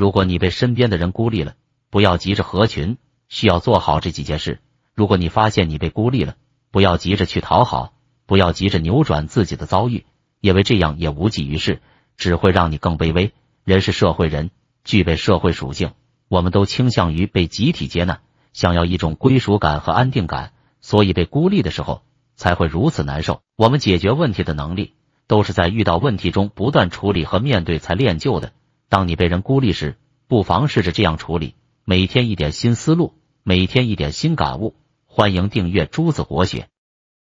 如果你被身边的人孤立了，不要急着合群，需要做好这几件事。如果你发现你被孤立了，不要急着去讨好，不要急着扭转自己的遭遇，因为这样也无济于事，只会让你更卑微。人是社会人，具备社会属性，我们都倾向于被集体接纳，想要一种归属感和安定感，所以被孤立的时候才会如此难受。我们解决问题的能力，都是在遇到问题中不断处理和面对才练就的。当你被人孤立时，不妨试着这样处理：每天一点新思路，每天一点新感悟。欢迎订阅《珠子国学》，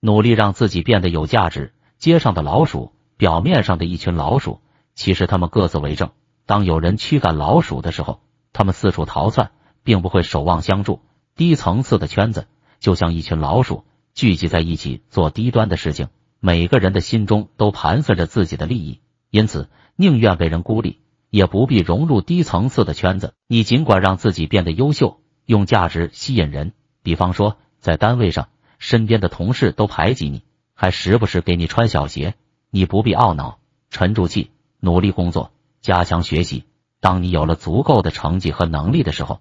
努力让自己变得有价值。街上的老鼠，表面上的一群老鼠，其实他们各自为政。当有人驱赶老鼠的时候，他们四处逃窜，并不会守望相助。低层次的圈子就像一群老鼠聚集在一起做低端的事情，每个人的心中都盘算着自己的利益，因此宁愿被人孤立。也不必融入低层次的圈子，你尽管让自己变得优秀，用价值吸引人。比方说，在单位上，身边的同事都排挤你，还时不时给你穿小鞋，你不必懊恼，沉住气，努力工作，加强学习。当你有了足够的成绩和能力的时候，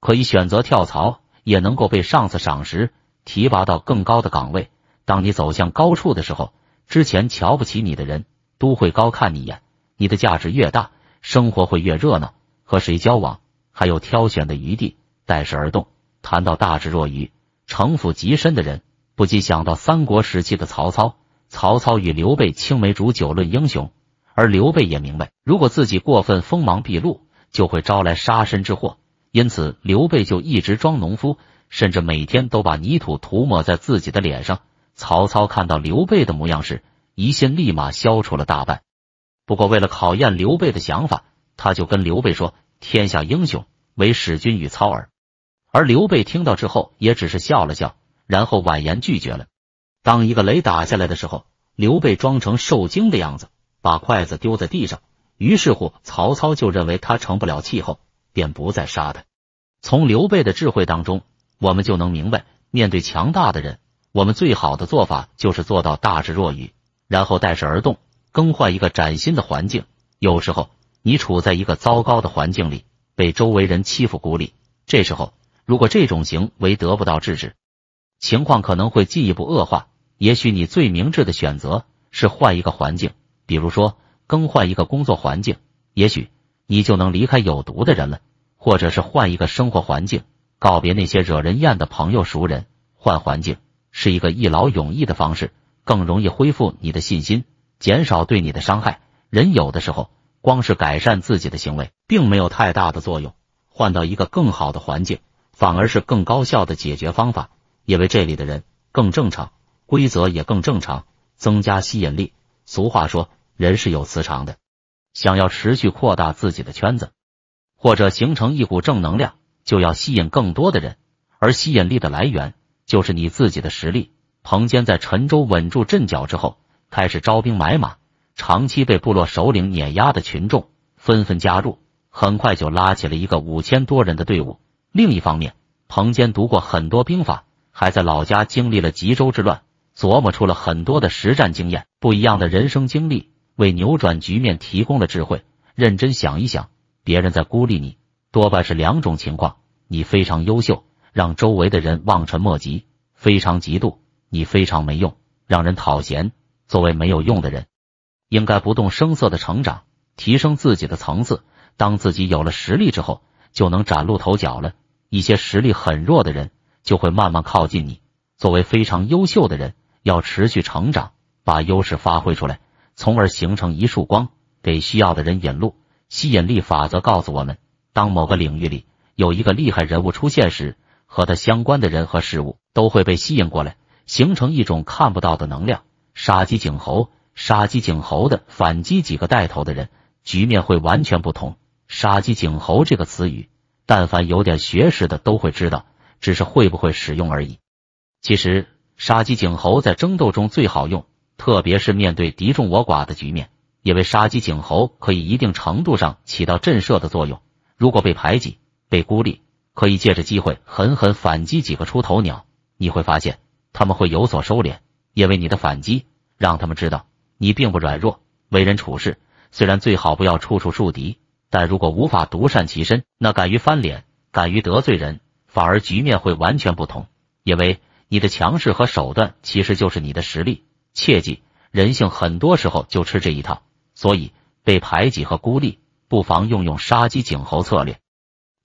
可以选择跳槽，也能够被上司赏识，提拔到更高的岗位。当你走向高处的时候，之前瞧不起你的人都会高看你一眼，你的价值越大。生活会越热闹，和谁交往还有挑选的余地，待时而动。谈到大智若愚、城府极深的人，不禁想到三国时期的曹操。曹操与刘备青梅煮酒论英雄，而刘备也明白，如果自己过分锋芒毕露，就会招来杀身之祸。因此，刘备就一直装农夫，甚至每天都把泥土涂抹在自己的脸上。曹操看到刘备的模样时，疑心立马消除了大半。不过，为了考验刘备的想法，他就跟刘备说：“天下英雄，唯使君与操耳。”而刘备听到之后，也只是笑了笑，然后婉言拒绝了。当一个雷打下来的时候，刘备装成受惊的样子，把筷子丢在地上。于是乎，曹操就认为他成不了气候，便不再杀他。从刘备的智慧当中，我们就能明白，面对强大的人，我们最好的做法就是做到大智若愚，然后待时而动。更换一个崭新的环境。有时候，你处在一个糟糕的环境里，被周围人欺负孤立。这时候，如果这种行为得不到制止，情况可能会进一步恶化。也许你最明智的选择是换一个环境，比如说更换一个工作环境。也许你就能离开有毒的人了，或者是换一个生活环境，告别那些惹人厌的朋友熟人。换环境是一个一劳永逸的方式，更容易恢复你的信心。减少对你的伤害。人有的时候光是改善自己的行为，并没有太大的作用。换到一个更好的环境，反而是更高效的解决方法。因为这里的人更正常，规则也更正常，增加吸引力。俗话说，人是有磁场的。想要持续扩大自己的圈子，或者形成一股正能量，就要吸引更多的人。而吸引力的来源，就是你自己的实力。彭坚在陈州稳住阵脚之后。开始招兵买马，长期被部落首领碾压的群众纷纷加入，很快就拉起了一个五千多人的队伍。另一方面，彭坚读过很多兵法，还在老家经历了吉州之乱，琢磨出了很多的实战经验。不一样的人生经历，为扭转局面提供了智慧。认真想一想，别人在孤立你，多半是两种情况：你非常优秀，让周围的人望尘莫及，非常嫉妒；你非常没用，让人讨嫌。作为没有用的人，应该不动声色的成长，提升自己的层次。当自己有了实力之后，就能崭露头角了。一些实力很弱的人，就会慢慢靠近你。作为非常优秀的人，要持续成长，把优势发挥出来，从而形成一束光，给需要的人引路。吸引力法则告诉我们，当某个领域里有一个厉害人物出现时，和他相关的人和事物都会被吸引过来，形成一种看不到的能量。杀鸡儆猴，杀鸡儆猴的反击几个带头的人，局面会完全不同。杀鸡儆猴这个词语，但凡有点学识的都会知道，只是会不会使用而已。其实，杀鸡儆猴在争斗中最好用，特别是面对敌众我寡的局面，因为杀鸡儆猴可以一定程度上起到震慑的作用。如果被排挤、被孤立，可以借着机会狠狠反击几个出头鸟，你会发现他们会有所收敛。因为你的反击，让他们知道你并不软弱。为人处事，虽然最好不要处处树敌，但如果无法独善其身，那敢于翻脸，敢于得罪人，反而局面会完全不同。因为你的强势和手段，其实就是你的实力。切记，人性很多时候就吃这一套。所以，被排挤和孤立，不妨用用杀鸡儆猴策略，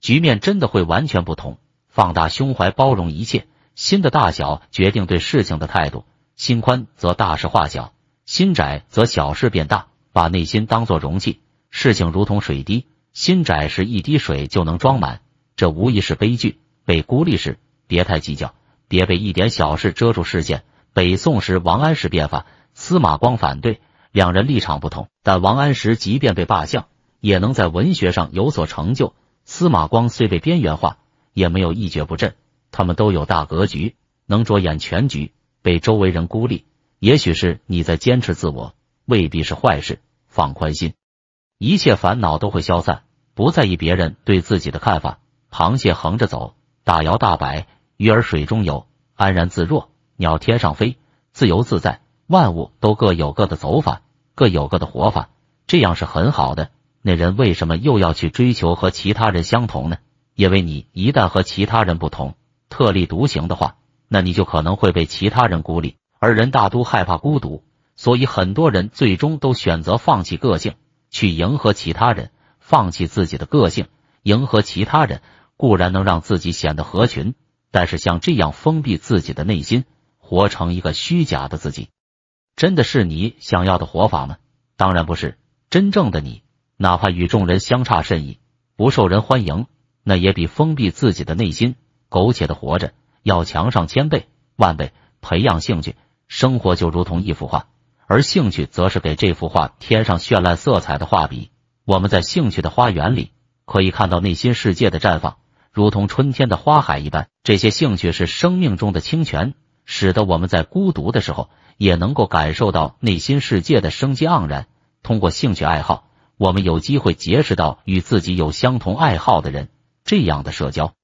局面真的会完全不同。放大胸怀，包容一切，心的大小决定对事情的态度。心宽则大事化小，心窄则小事变大。把内心当做容器，事情如同水滴，心窄时一滴水就能装满，这无疑是悲剧。被孤立时，别太计较，别被一点小事遮住视线。北宋时，王安石变法，司马光反对，两人立场不同，但王安石即便被罢相，也能在文学上有所成就；司马光虽被边缘化，也没有一蹶不振。他们都有大格局，能着眼全局。被周围人孤立，也许是你在坚持自我，未必是坏事。放宽心，一切烦恼都会消散。不在意别人对自己的看法。螃蟹横着走，大摇大摆；鱼儿水中游，安然自若；鸟天上飞，自由自在。万物都各有各的走法，各有各的活法，这样是很好的。那人为什么又要去追求和其他人相同呢？因为你一旦和其他人不同，特立独行的话。那你就可能会被其他人孤立，而人大都害怕孤独，所以很多人最终都选择放弃个性，去迎合其他人，放弃自己的个性，迎合其他人固然能让自己显得合群，但是像这样封闭自己的内心，活成一个虚假的自己，真的是你想要的活法吗？当然不是。真正的你，哪怕与众人相差甚远，不受人欢迎，那也比封闭自己的内心，苟且的活着。要强上千倍、万倍。培养兴趣，生活就如同一幅画，而兴趣则是给这幅画添上绚烂色彩的画笔。我们在兴趣的花园里，可以看到内心世界的绽放，如同春天的花海一般。这些兴趣是生命中的清泉，使得我们在孤独的时候，也能够感受到内心世界的生机盎然。通过兴趣爱好，我们有机会结识到与自己有相同爱好的人，这样的社交，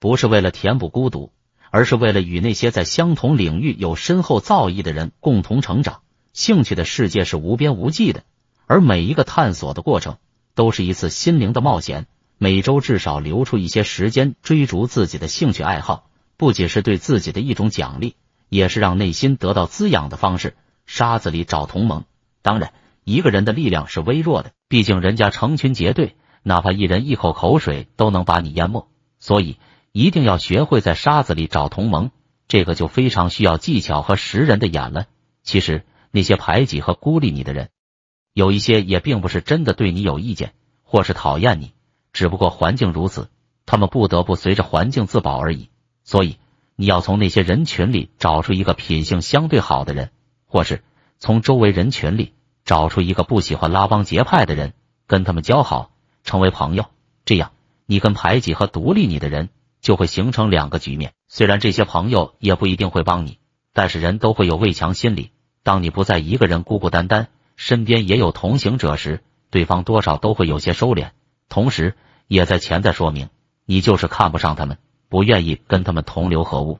不是为了填补孤独。而是为了与那些在相同领域有深厚造诣的人共同成长。兴趣的世界是无边无际的，而每一个探索的过程都是一次心灵的冒险。每周至少留出一些时间追逐自己的兴趣爱好，不仅是对自己的一种奖励，也是让内心得到滋养的方式。沙子里找同盟，当然，一个人的力量是微弱的，毕竟人家成群结队，哪怕一人一口口水都能把你淹没。所以。一定要学会在沙子里找同盟，这个就非常需要技巧和识人的眼了。其实那些排挤和孤立你的人，有一些也并不是真的对你有意见或是讨厌你，只不过环境如此，他们不得不随着环境自保而已。所以你要从那些人群里找出一个品性相对好的人，或是从周围人群里找出一个不喜欢拉帮结派的人，跟他们交好，成为朋友。这样，你跟排挤和独立你的人。就会形成两个局面。虽然这些朋友也不一定会帮你，但是人都会有畏强心理。当你不再一个人孤孤单单，身边也有同行者时，对方多少都会有些收敛，同时也在潜在说明你就是看不上他们，不愿意跟他们同流合污。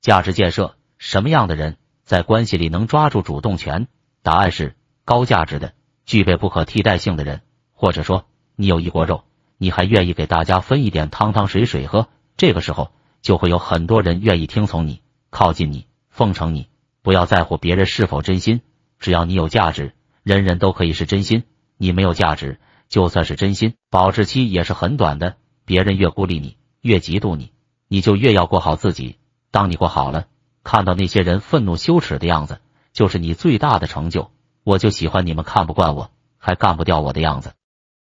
价值建设，什么样的人在关系里能抓住主动权？答案是高价值的、具备不可替代性的人，或者说你有一锅肉，你还愿意给大家分一点汤汤水水喝。这个时候，就会有很多人愿意听从你、靠近你、奉承你。不要在乎别人是否真心，只要你有价值，人人都可以是真心。你没有价值，就算是真心，保质期也是很短的。别人越孤立你，越嫉妒你，你就越要过好自己。当你过好了，看到那些人愤怒、羞耻的样子，就是你最大的成就。我就喜欢你们看不惯我，还干不掉我的样子。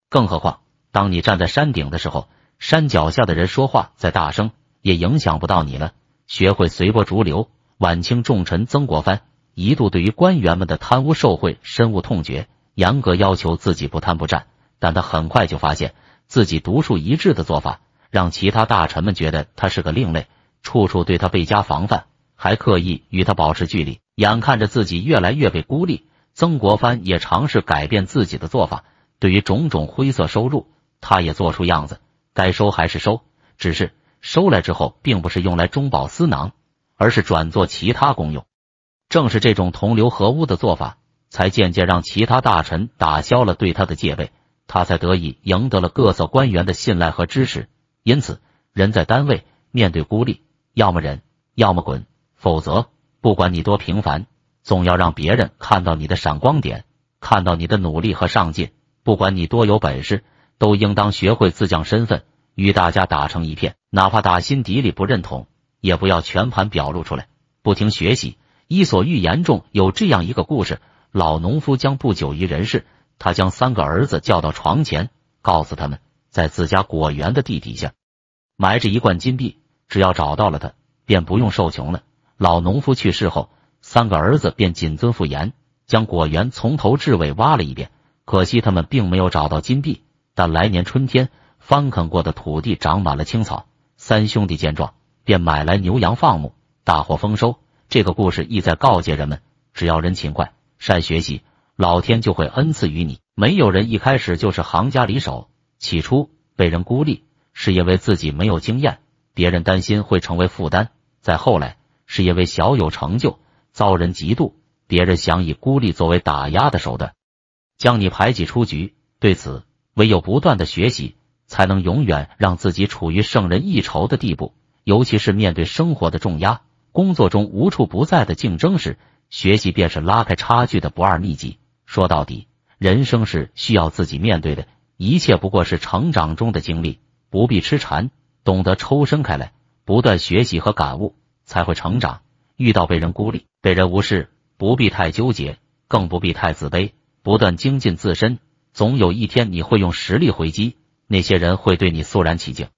更何况，当你站在山顶的时候。山脚下的人说话再大声，也影响不到你了。学会随波逐流。晚清重臣曾国藩一度对于官员们的贪污受贿深恶痛绝，严格要求自己不贪不占，但他很快就发现自己独树一帜的做法让其他大臣们觉得他是个另类，处处对他倍加防范，还刻意与他保持距离。眼看着自己越来越被孤立，曾国藩也尝试改变自己的做法，对于种种灰色收入，他也做出样子。该收还是收，只是收来之后，并不是用来中饱私囊，而是转做其他公用。正是这种同流合污的做法，才渐渐让其他大臣打消了对他的戒备，他才得以赢得了各色官员的信赖和支持。因此，人在单位面对孤立，要么忍，要么滚，否则，不管你多平凡，总要让别人看到你的闪光点，看到你的努力和上进；不管你多有本事。都应当学会自降身份，与大家打成一片，哪怕打心底里不认同，也不要全盘表露出来。不停学习，《伊索寓言》中有这样一个故事：老农夫将不久于人世，他将三个儿子叫到床前，告诉他们，在自家果园的地底下埋着一罐金币，只要找到了它，便不用受穷了。老农夫去世后，三个儿子便谨遵父言，将果园从头至尾挖了一遍，可惜他们并没有找到金币。但来年春天，翻垦过的土地长满了青草。三兄弟见状，便买来牛羊放牧，大获丰收。这个故事意在告诫人们：只要人勤快、善学习，老天就会恩赐于你。没有人一开始就是行家里手，起初被人孤立，是因为自己没有经验，别人担心会成为负担；再后来，是因为小有成就，遭人嫉妒，别人想以孤立作为打压的手段，将你排挤出局。对此，唯有不断的学习，才能永远让自己处于胜人一筹的地步。尤其是面对生活的重压、工作中无处不在的竞争时，学习便是拉开差距的不二秘籍。说到底，人生是需要自己面对的，一切不过是成长中的经历，不必痴缠，懂得抽身开来，不断学习和感悟，才会成长。遇到被人孤立、被人无视，不必太纠结，更不必太自卑，不断精进自身。总有一天，你会用实力回击，那些人会对你肃然起敬。